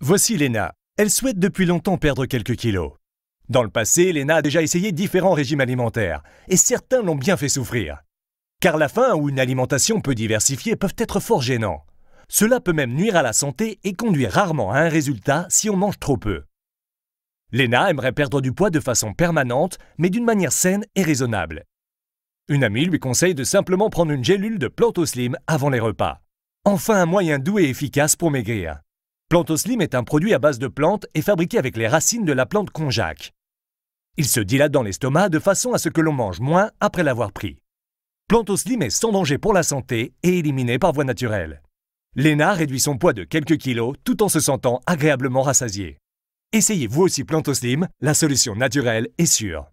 Voici Lena. Elle souhaite depuis longtemps perdre quelques kilos. Dans le passé, Léna a déjà essayé différents régimes alimentaires, et certains l'ont bien fait souffrir. Car la faim ou une alimentation peu diversifiée peuvent être fort gênants. Cela peut même nuire à la santé et conduire rarement à un résultat si on mange trop peu. Lena aimerait perdre du poids de façon permanente, mais d'une manière saine et raisonnable. Une amie lui conseille de simplement prendre une gélule de plante slim avant les repas. Enfin un moyen doux et efficace pour maigrir. Plantoslim est un produit à base de plantes et fabriqué avec les racines de la plante konjac. Il se dilate dans l'estomac de façon à ce que l'on mange moins après l'avoir pris. Plantoslim est sans danger pour la santé et éliminé par voie naturelle. Lena réduit son poids de quelques kilos tout en se sentant agréablement rassasié. Essayez vous aussi Plantoslim, la solution naturelle et sûre.